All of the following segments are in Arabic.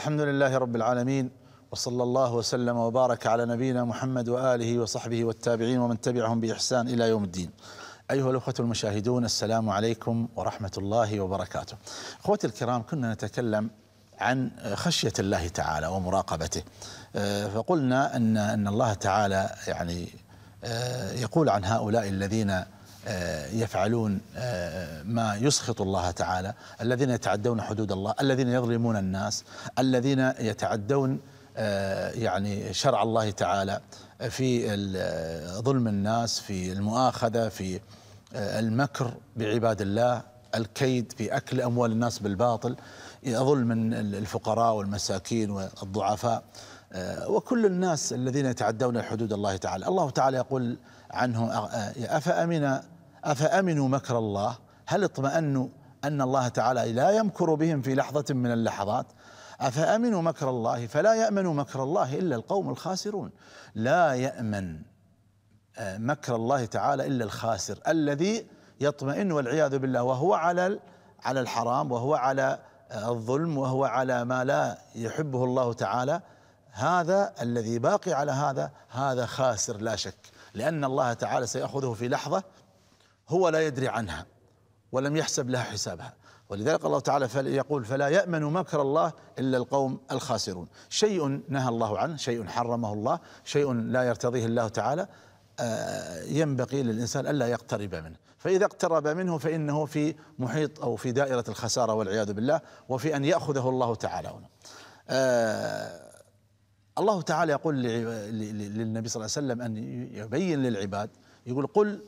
الحمد لله رب العالمين وصلى الله وسلم وبارك على نبينا محمد واله وصحبه والتابعين ومن تبعهم باحسان الى يوم الدين. ايها الاخوه المشاهدون السلام عليكم ورحمه الله وبركاته. اخوتي الكرام كنا نتكلم عن خشيه الله تعالى ومراقبته. آه، فقلنا ان ان الله تعالى يعني آه، يقول عن هؤلاء الذين آه، يفعلون آه، ما يسخط الله تعالى الذين يتعدون حدود الله الذين يظلمون الناس الذين يتعدون آه، يعني شرع الله تعالى في ظلم الناس في المؤاخذة في المكر بعباد الله الكيد في أكل أموال الناس بالباطل ظلم الفقراء والمساكين والضعفاء وكل الناس الذين يتعدون حدود الله تعالى الله تعالى يقول عنه أفأمن أفأمنوا مكر الله هل اطمأنوا أن الله تعالى لا يمكر بهم في لحظة من اللحظات أفأمنوا مكر الله فلا يأمن مكر الله إلا القوم الخاسرون لا يأمن آه، مكر الله تعالى إلا الخاسر الذي يطمئن والعياذ بالله وهو على على الحرام وهو على آه، الظلم وهو على ما لا يحبه الله تعالى هذا الذي باقي على هذا هذا خاسر لا شك لأن الله تعالى سيأخذه في لحظة هو لا يدري عنها ولم يحسب لها حسابها ولذلك الله تعالى يقول فلا يأمن مكر الله إلا القوم الخاسرون شيء نهى الله عنه شيء حرمه الله شيء لا يرتضيه الله تعالى آه، ينبغي للإنسان ألا يقترب منه فإذا اقترب منه فإنه في محيط أو في دائرة الخسارة والعياذ بالله وفي أن يأخذه الله تعالى هنا آه، الله تعالى يقول للنبي صلى الله عليه وسلم أن يبين للعباد يقول قل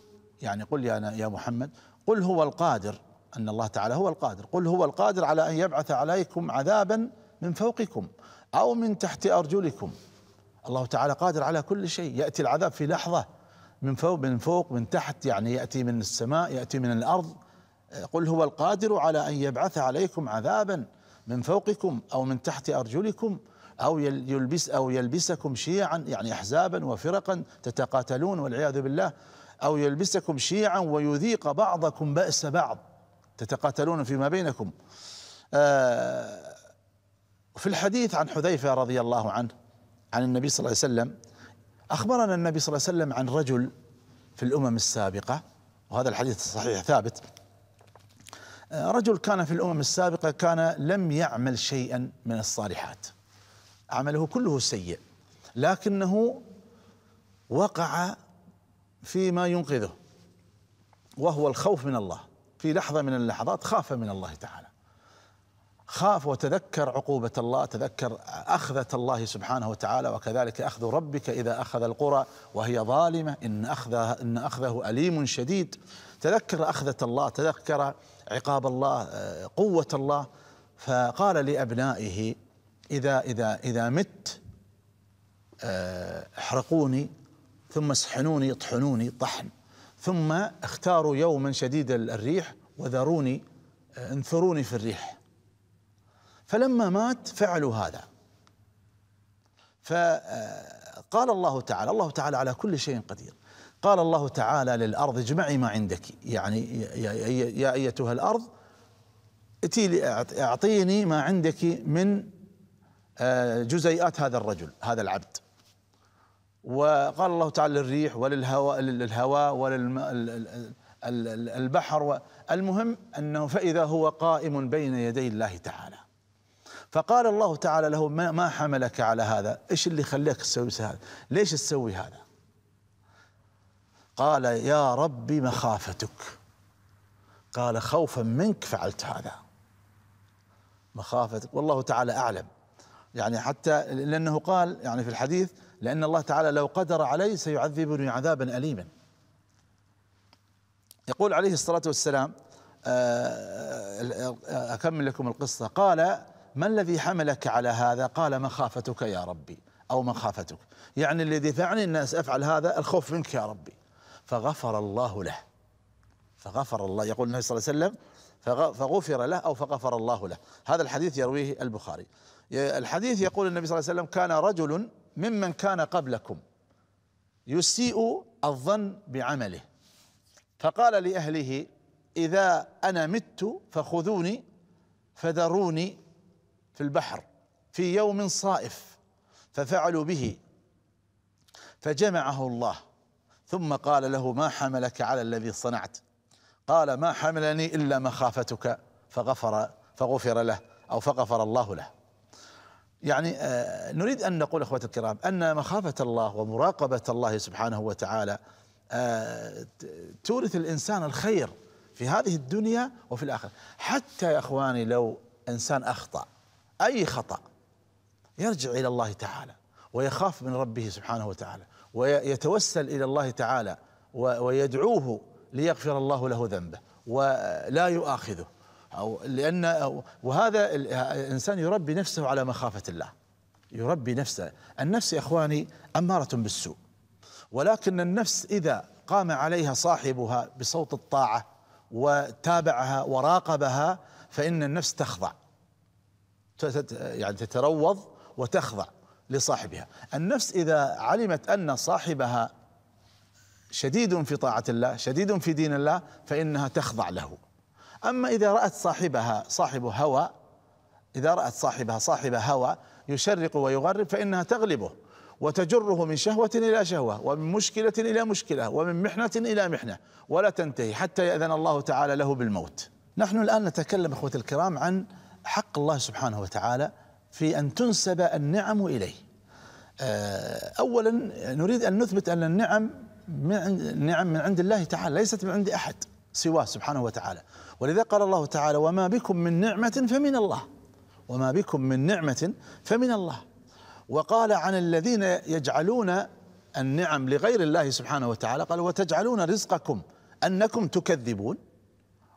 يعني قل يا يا محمد قل هو القادر أن الله تعالى هو القادر قل هو القادر على أن يبعث عليكم عذابا من فوقكم أو من تحت أرجلكم الله تعالى قادر على كل شيء يأتي العذاب في لحظة من فوق من فوق من تحت يعني يأتي من السماء يأتي من الأرض قل هو القادر على أن يبعث عليكم عذابا من فوقكم أو من تحت أرجلكم أو يلبس أو يلبسكم شيعا يعني أحزابا وفرقا تتقاتلون والعياذ بالله أو يلبسكم شيعا ويذيق بعضكم بأس بعض تتقاتلون فيما بينكم آه، في الحديث عن حذيفة رضي الله عنه عن النبي صلى الله عليه وسلم أخبرنا النبي صلى الله عليه وسلم عن رجل في الأمم السابقة وهذا الحديث صحيح ثابت آه، رجل كان في الأمم السابقة كان لم يعمل شيئا من الصالحات عمله كله سيء لكنه وقع فيما ينقذه وهو الخوف من الله في لحظة من اللحظات خاف من الله تعالى خاف وتذكر عقوبة الله تذكر أخذة الله سبحانه وتعالى وكذلك أخذ ربك إذا أخذ القرى وهي ظالمة إن اخذها إن أخذه أليم شديد تذكر أخذة الله تذكر عقاب الله آه، قوة الله فقال لأبنائه إذا إذا إذا مت آه، احرقوني ثم اسحنوني اطحنوني طحن ثم اختاروا يوما شديد الريح وذروني آه، انثروني في الريح فلما مات فعلوا هذا فقال آه، الله تعالى الله تعالى على كل شيء قدير قال الله تعالى للأرض اجمعي ما عندك يعني يا أيتها الأرض أعطيني ما عندك من آه، جزيئات هذا الرجل هذا العبد وقال الله تعالى للريح وللهواء للهواء وللبحر المهم أنه فإذا هو قائم بين يدي الله تعالى فقال الله تعالى له ما, ما حملك على هذا إيش اللي خلاك تسوي هذا ليش تسوي هذا قال يا ربي مخافتك قال خوفا منك فعلت هذا مخافتك والله تعالى أعلم يعني حتى لأنه قال يعني في الحديث لأن الله تعالى لو قدر عليه سيعذبني عذابا أليما يقول عليه الصلاة والسلام آه، آه، آه، أكمل لكم القصة قال ما الذي حملك على هذا قال مخافتك يا ربي أو مخافتك يعني الذي دفعني الناس أفعل هذا الخوف منك يا ربي فغفر الله له فغفر الله يقول النبي صلى الله عليه وسلم فغفر له أو فغفر الله له هذا الحديث يرويه البخاري الحديث يقول النبي صلى الله عليه وسلم كان رجل ممن كان قبلكم يسيء الظن بعمله فقال لأهله إذا أنا مت فخذوني فذروني في البحر في يوم صائف ففعلوا به فجمعه الله ثم قال له ما حملك على الذي صنعت قال ما حملني إلا مخافتك فغفر فغفر له أو فغفر الله له يعني آه، نريد ان نقول اخواتي الكرام ان مخافه الله ومراقبه الله سبحانه وتعالى آه، تورث الانسان الخير في هذه الدنيا وفي الاخره، حتى يا اخواني لو انسان اخطا اي خطا يرجع الى الله تعالى ويخاف من ربه سبحانه وتعالى ويتوسل الى الله تعالى ويدعوه ليغفر الله له ذنبه ولا يؤاخذه أو لأن وهذا الإنسان يربي نفسه على مخافة الله يربي نفسه النفس يا إخواني أمارة بالسوء ولكن النفس إذا قام عليها صاحبها بصوت الطاعة وتابعها وراقبها فإن النفس تخضع يعني تتروض وتخضع لصاحبها النفس إذا علمت أن صاحبها شديد في طاعة الله شديد في دين الله فإنها تخضع له أما إذا رأت صاحبها صاحب هوى إذا رأت صاحبها صاحب هوى يشرق ويغرب فإنها تغلبه وتجره من شهوة إلى شهوة ومن مشكلة إلى مشكلة ومن محنة إلى محنة ولا تنتهي حتى يأذن الله تعالى له بالموت نحن الآن نتكلم أخوة الكرام عن حق الله سبحانه وتعالى في أن تنسب النعم إليه آه، أولا نريد أن نثبت أن النعم من نعم من عند الله تعالى ليست من عند أحد سواه سبحانه وتعالى ولذا قال الله تعالى وما بكم من نعمة فمن الله وما بكم من نعمة فمن الله وقال عن الذين يجعلون النعم لغير الله سبحانه وتعالى قال وتجعلون رزقكم أنكم تكذبون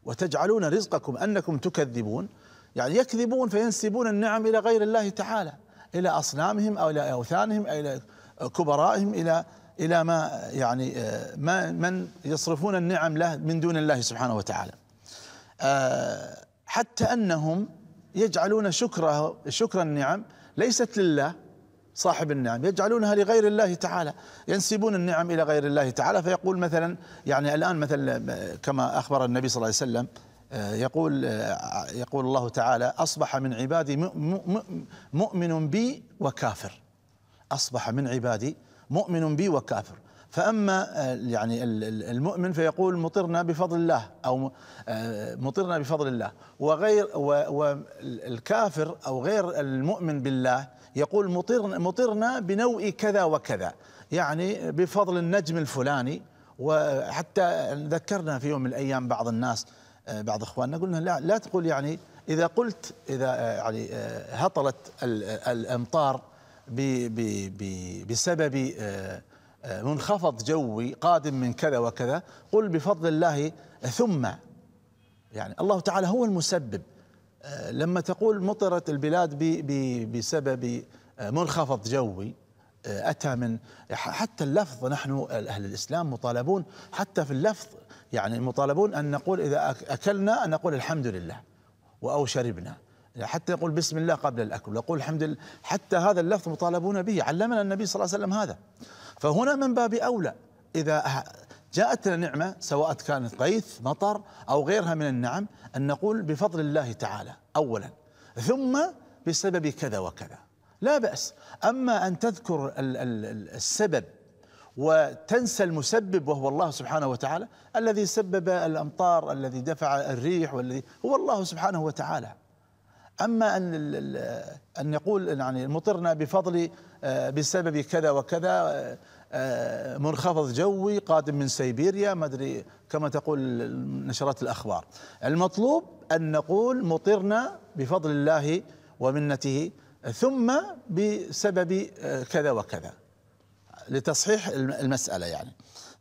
وتجعلون رزقكم أنكم تكذبون يعني يكذبون فينسبون النعم إلى غير الله تعالى إلى أصنامهم أو إلى أوثانهم أو إلى كبرائهم إلى إلى ما يعني آه، ما من يصرفون النعم له من دون الله سبحانه وتعالى آه، حتى أنهم يجعلون شكره شكر النعم ليست لله صاحب النعم يجعلونها لغير الله تعالى ينسبون النعم إلى غير الله تعالى فيقول مثلا يعني الآن مثلا آه، كما أخبر النبي صلى الله عليه وسلم يقول يقول الله تعالى أصبح من عبادي مؤمن بي وكافر أصبح من عبادي مؤمن بي وكافر فاما آه، يعني المؤمن فيقول مطرنا بفضل الله او آه، مطرنا بفضل الله وغير والكافر او غير المؤمن بالله يقول مطرنا مطرنا بنوء كذا وكذا يعني بفضل النجم الفلاني وحتى ذكرنا في يوم من الايام بعض الناس آه، بعض اخواننا قلنا لا لا تقول يعني اذا قلت اذا يعني هطلت الامطار بسبب آه، آه، منخفض جوي قادم من كذا وكذا قل بفضل الله ثم يعني الله تعالى هو المسبب آه، لما تقول مطرت البلاد بسبب منخفض جوي اتى من حتى اللفظ نحن اهل الاسلام مطالبون حتى في اللفظ يعني مطالبون ان نقول اذا اكلنا ان نقول الحمد لله او شربنا حتى يقول بسم الله قبل الأكل يقول الحمد لله حتى هذا اللفظ مطالبون به علمنا النبي صلى الله عليه وسلم هذا فهنا من باب أولى إذا أه- جاءتنا نعمة سواء كانت غيث مطر أو غيرها من النعم أن نقول بفضل الله تعالى أولا ثم بسبب كذا وكذا لا بأس أما أن تذكر السبب وتنسى المسبب وهو الله سبحانه وتعالى الذي سبب الأمطار الذي دفع الريح والذي هو الله سبحانه وتعالى اما ان ان يقول يعني مطرنا بفضل آه، بسبب كذا وكذا آه، آه، منخفض جوي قادم من سيبيريا ما ادري كما تقول نشرات الاخبار المطلوب ان نقول مطرنا بفضل الله ومنته ثم بسبب كذا وكذا لتصحيح المساله يعني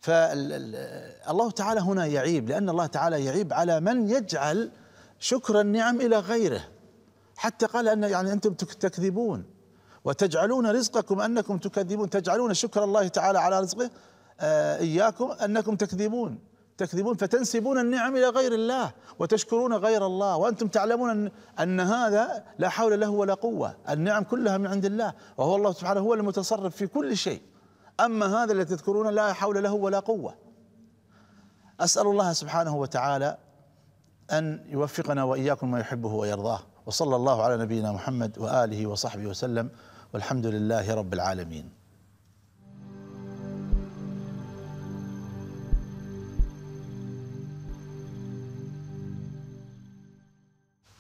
فالله تعالى هنا يعيب لان الله تعالى يعيب على من يجعل شكر النعم الى غيره حتى قال أن يعني أنتم تكذبون وتجعلون رزقكم أنكم تكذبون تجعلون شكر الله تعالى على رزقه آه، إياكم أنكم تكذبون تكذبون فتنسبون النعم إلى غير الله وتشكرون غير الله وأنتم تعلمون أن, أن هذا لا حول له ولا قوة النعم كلها من عند الله وهو الله سبحانه هو المتصرف في كل شيء أما هذا الذي تذكرونه لا حول له ولا قوة أسأل الله سبحانه وتعالى أن يوفقنا وإياكم ما يحبه ويرضاه وصلى الله على نبينا محمد واله وصحبه وسلم والحمد لله رب العالمين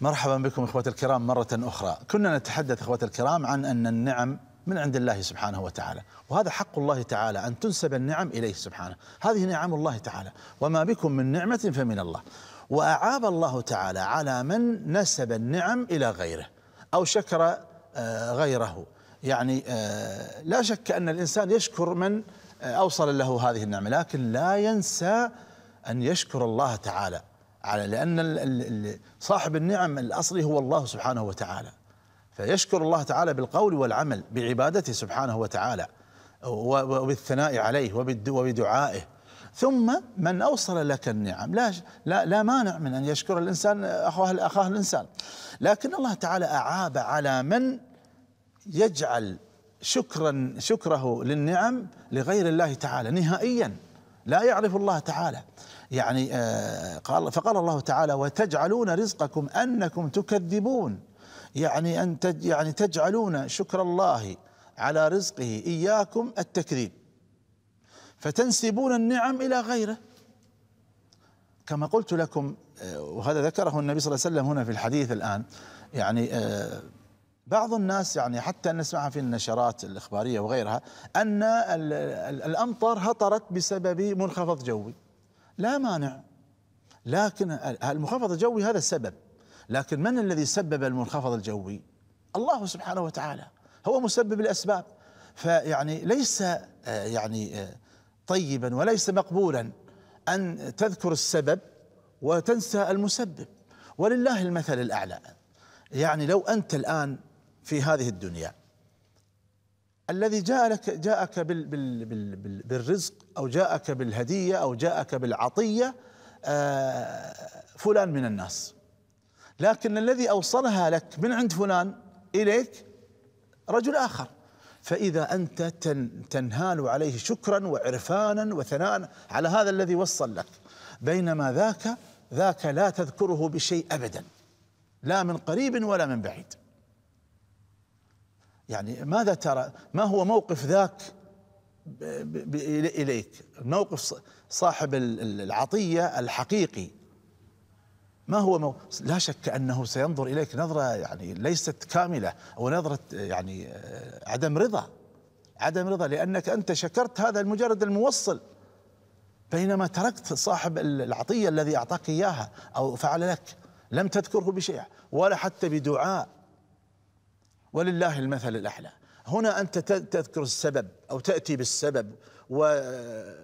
مرحبا بكم اخوتي الكرام مرة أخرى، كنا نتحدث اخوتي الكرام عن أن النعم من عند الله سبحانه وتعالى، وهذا حق الله تعالى أن تنسب النعم إليه سبحانه، هذه نعم الله تعالى، وما بكم من نعمة فمن الله، وأعاب الله تعالى على من نسب النعم إلى غيره أو شكر آه، غيره يعني آه، لا شك أن الإنسان يشكر من آه، أوصل له هذه النعمة لكن لا ينسى أن يشكر الله تعالى على لأن صاحب النعم الأصلي هو الله سبحانه وتعالى فيشكر الله تعالى بالقول والعمل بعبادته سبحانه وتعالى وبالثناء عليه وبدعائه ثم من أوصل لك النعم لا, لا, لا مانع من أن يشكر الإنسان أخاه, أخاه الإنسان لكن الله تعالى أعاب على من يجعل شكرا شكره للنعم لغير الله تعالى نهائيا لا يعرف الله تعالى يعني آه، قال فقال الله تعالى وتجعلون رزقكم انكم تكذبون يعني ان يعني تجعلون شكر الله على رزقه اياكم التكذيب فتنسبون النعم الى غيره كما قلت لكم آه، وهذا ذكره النبي صلى الله عليه وسلم هنا في الحديث الان يعني آه، بعض الناس يعني حتى نسمعها في النشرات الاخباريه وغيرها ان الامطار هطرت بسبب منخفض جوي لا مانع لكن المنخفض الجوي هذا السبب لكن من الذي سبب المنخفض الجوي الله سبحانه وتعالى هو مسبب الاسباب فيعني ليس آه، يعني طيبا وليس مقبولا أن تذكر السبب وتنسى المسبب ولله المثل الأعلى يعني لو أنت الآن في هذه الدنيا الذي جاء لك جاءك بال بال بال بال بالرزق أو جاءك بالهدية أو جاءك بالعطية آه، فلان من الناس لكن الذي أوصلها لك من عند فلان إليك رجل آخر فإذا أنت تنهال عليه شكرا وعرفانا وثناء على هذا الذي وصل لك بينما ذاك ذاك لا تذكره بشيء أبدا لا من قريب ولا من بعيد يعني ماذا ترى ما هو موقف ذاك إليك موقف صاحب العطية الحقيقي ما هو مو... لا شك انه سينظر اليك نظره يعني ليست كامله او نظره يعني آه، عدم رضا عدم رضا لانك انت شكرت هذا المجرد الموصل بينما تركت صاحب العطيه الذي اعطاك اياها او فعل لك لم تذكره بشيء ولا حتى بدعاء ولله المثل الاعلى هنا انت تذكر السبب او تاتي بالسبب و آه،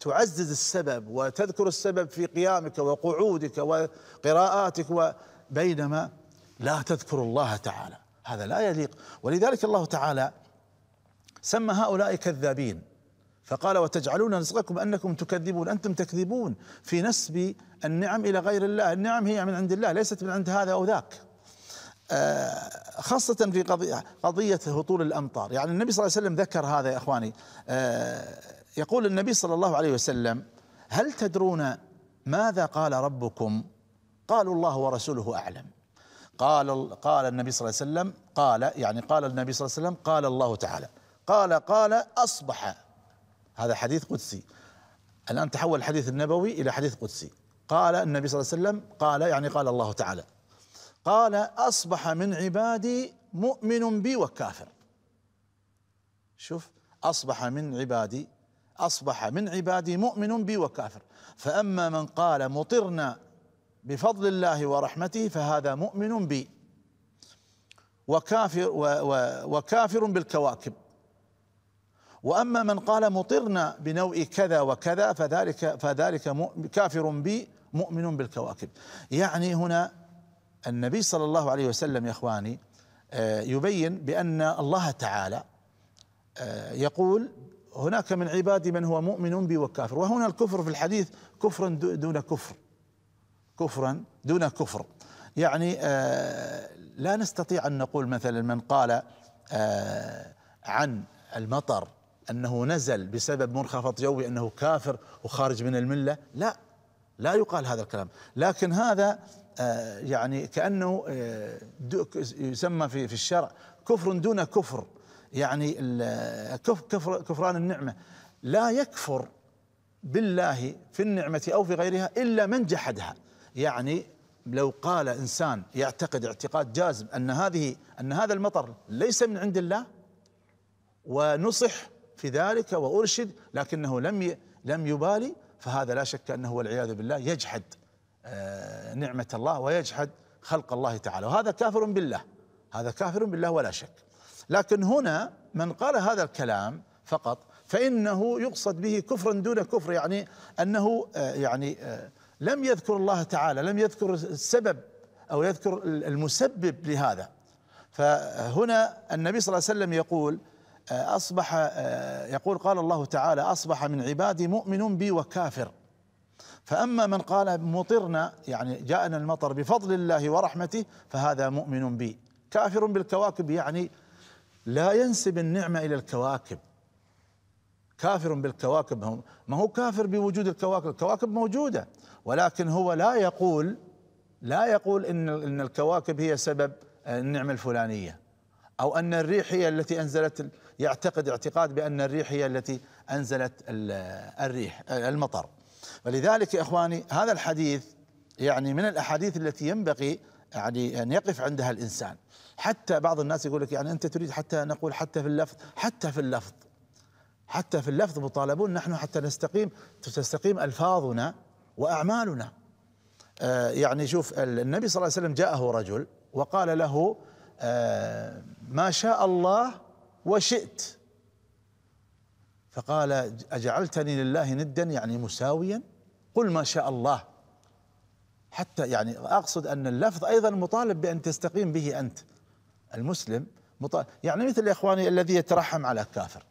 تعزز السبب وتذكر السبب في قيامك وقعودك وقراءاتك بينما لا تذكر الله تعالى هذا لا يليق ولذلك الله تعالى سمى هؤلاء كذابين فقال وتجعلون رزقكم انكم تكذبون انتم تكذبون في نسب النعم الى غير الله النعم هي من عند الله ليست من عند هذا او ذاك آه، خاصة في قضية هطول الأمطار يعني النبي صلى الله عليه وسلم ذكر هذا يا أخواني آه، يقول النبي صلى الله عليه وسلم هل تدرون ماذا قال ربكم قالوا الله ورسوله أعلم قال قال النبي صلى الله عليه وسلم قال يعني قال النبي صلى الله عليه وسلم قال الله تعالى قال قال أصبح هذا حديث قدسي الآن تحول الحديث النبوي إلى حديث قدسي قال النبي صلى الله عليه وسلم قال يعني قال الله تعالى قال أصبح من عبادي مؤمن بي وكافر شوف أصبح من عبادي أصبح من عبادي مؤمن بي وكافر فأما من قال مطرنا بفضل الله ورحمته فهذا مؤمن بي وكافر, و و وكافر بالكواكب وأما من قال مطرنا بنوء كذا وكذا فذلك, فذلك كافر بي مؤمن بالكواكب يعني هنا النبي صلى الله عليه وسلم يا إخواني آه، يبين بأن الله تعالى آه، يقول هناك من عبادي من هو مؤمن بي وكافر وهنا الكفر في الحديث كفرا دون كفر كفرا دون كفر يعني آه، لا نستطيع أن نقول مثلا من قال آه، عن المطر أنه نزل بسبب منخفض جوي أنه كافر وخارج من الملة لا لا يقال هذا الكلام لكن هذا آه، يعني كأنه يسمى في الشرع كفر دون كفر يعني كفر كفران النعمة لا يكفر بالله في النعمة أو في غيرها إلا من جحدها يعني لو قال إنسان يعتقد اعتقاد جازم أن هذه أن هذا المطر ليس من عند الله ونصح في ذلك وأرشد لكنه لم لم يبالي فهذا لا شك أنه والعياذ بالله يجحد آه، نعمة الله ويجحد خلق الله تعالى وهذا كافر بالله هذا كافر بالله ولا شك لكن هنا من قال هذا الكلام فقط فإنه يقصد به كفرا دون كفر يعني أنه آه، يعني آه، لم يذكر الله تعالى لم يذكر السبب أو يذكر المسبب لهذا فهنا النبي صلى الله عليه وسلم يقول آه، أصبح يقول قال الله تعالى أصبح من عبادي مؤمن بي وكافر فأما من قال مطرنا يعني جاءنا المطر بفضل الله ورحمته فهذا مؤمن بي كافر بالكواكب يعني لا ينسب النعمة إلى الكواكب كافر بالكواكب هم ما هو كافر بوجود الكواكب الكواكب موجودة ولكن هو لا يقول لا يقول إن, إن الكواكب هي سبب النعمة الفلانية أو أن الريح هي التي أنزلت يعتقد اعتقاد بأن الريح هي التي أنزلت الريح المطر فلذلك يا إخواني هذا الحديث يعني من الأحاديث التي ينبغي يعني أن يقف عندها الإنسان حتى بعض الناس يقول لك يعني انت تريد حتى نقول حتى في اللفظ حتى في اللفظ حتى في اللفظ مطالبون نحن حتى نستقيم تستقيم الفاظنا واعمالنا آه يعني شوف النبي صلى الله عليه وسلم جاءه رجل وقال له آه ما شاء الله وشئت فقال اجعلتني لله ندا يعني مساويا قل ما شاء الله حتى يعني اقصد ان اللفظ ايضا مطالب بان تستقيم به انت المسلم مط... يعني مثل إخواني الذي يترحم على الكافر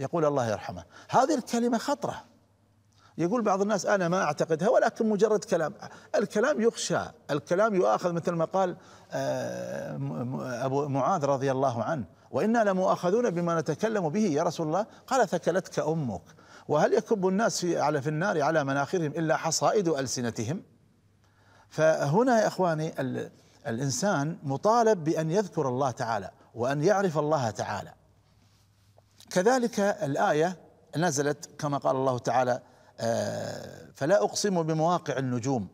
يقول الله يرحمه هذه الكلمة خطرة يقول بعض الناس أنا ما أعتقدها ولكن مجرد كلام الكلام يخشى الكلام يؤاخذ مثل ما قال آه، أبو معاذ رضي الله عنه وإنا لمؤاخذون بما نتكلم به يا رسول الله قال ثكلتك أمك وهل يكب الناس في على في النار على مناخرهم إلا حصائد ألسنتهم فهنا يا إخواني الانسان مطالب بان يذكر الله تعالى وان يعرف الله تعالى كذلك الايه نزلت كما قال الله تعالى آه، فلا اقسم بمواقع النجوم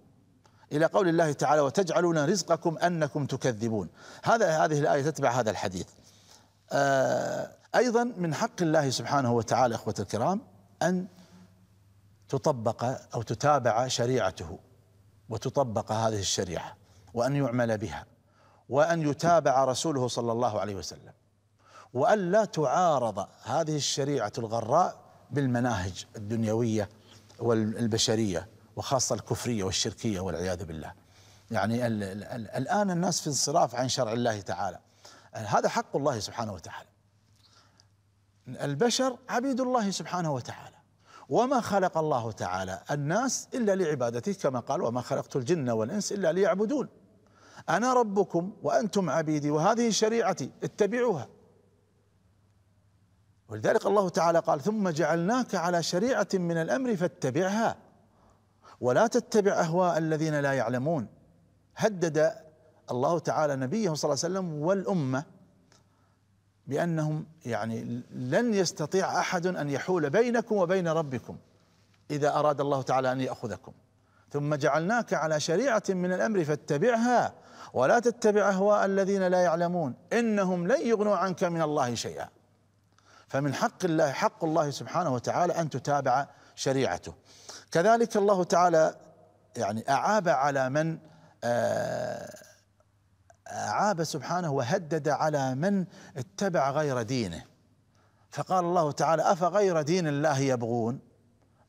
الى قول الله تعالى وتجعلون رزقكم انكم تكذبون هذا هذه الايه تتبع هذا الحديث آه، ايضا من حق الله سبحانه وتعالى اخوه الكرام ان تطبق او تتابع شريعته وتطبق هذه الشريعه وأن يعمل بها وأن يتابع رسوله صلى الله عليه وسلم وألا تعارض هذه الشريعة الغراء بالمناهج الدنيوية والبشرية وخاصة الكفرية والشركية والعياذ بالله يعني الـ الـ الـ الآن الناس في انصراف عن شرع الله تعالى هذا حق الله سبحانه وتعالى البشر عبيد الله سبحانه وتعالى وما خلق الله تعالى الناس إلا لعبادته كما قال وما خلقت الجن والإنس إلا ليعبدون أنا ربكم وأنتم عبيدي وهذه شريعتي اتبعوها ولذلك الله تعالى قال ثم جعلناك على شريعة من الأمر فاتبعها ولا تتبع أهواء الذين لا يعلمون هدد الله تعالى نبيه صلى الله عليه وسلم والأمة بأنهم يعني لن يستطيع أحد أن يحول بينكم وبين ربكم إذا أراد الله تعالى أن يأخذكم ثم جعلناك على شريعة من الأمر فاتبعها ولا تتبع أهواء الذين لا يعلمون إنهم لن يغنوا عنك من الله شيئا فمن حق الله حق الله سبحانه وتعالى أن تتابع شريعته كذلك الله تعالى يعني أعاب على من آه، أعاب سبحانه وهدد على من اتبع غير دينه فقال الله تعالى أفغير دين الله يبغون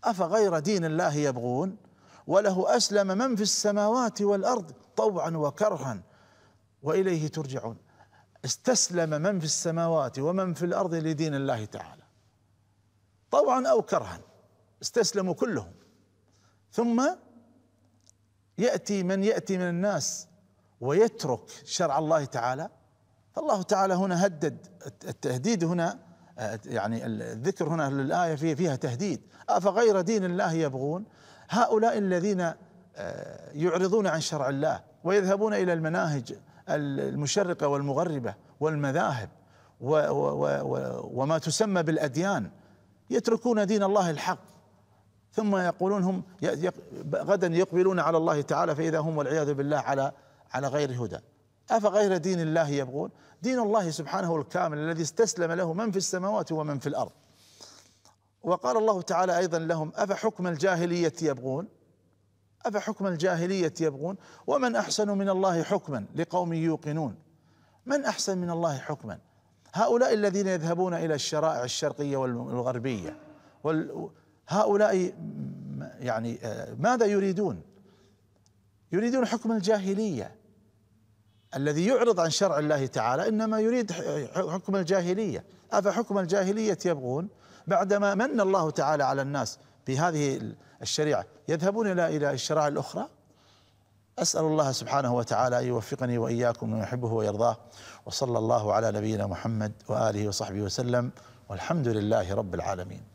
أفغير دين الله يبغون وله أسلم من في السماوات والأرض طوعا وكرها وإليه ترجعون استسلم من في السماوات ومن في الأرض لدين الله تعالى طوعا أو كرها استسلموا كلهم ثم يأتي من يأتي من الناس ويترك شرع الله تعالى فالله تعالى هنا هدد التهديد هنا يعني الذكر هنا للآية فيها, تهديد أفغير دين الله يبغون هؤلاء الذين آه، يعرضون عن شرع الله ويذهبون الى المناهج المشرقه والمغربه والمذاهب وما تسمى بالاديان يتركون دين الله الحق ثم يقولون هم غدا يقبلون على الله تعالى فاذا هم والعياذ بالله على على غير هدى افغير دين الله يبغون دين الله سبحانه الكامل الذي استسلم له من في السماوات ومن في الارض وقال الله تعالى ايضا لهم افحكم الجاهليه يبغون افحكم الجاهليه يبغون ومن احسن من الله حكما لقوم يوقنون من احسن من الله حكما هؤلاء الذين يذهبون الى الشرائع الشرقيه والغربيه هؤلاء يعني ماذا يريدون يريدون حكم الجاهليه الذي يعرض عن شرع الله تعالى انما يريد حكم الجاهليه افحكم الجاهليه يبغون بعدما من الله تعالى على الناس بهذه الشريعة يذهبون إلى إلى الشرائع الأخرى أسأل الله سبحانه وتعالى أن يوفقني وإياكم من يحبه ويرضاه وصلى الله على نبينا محمد وآله وصحبه وسلم والحمد لله رب العالمين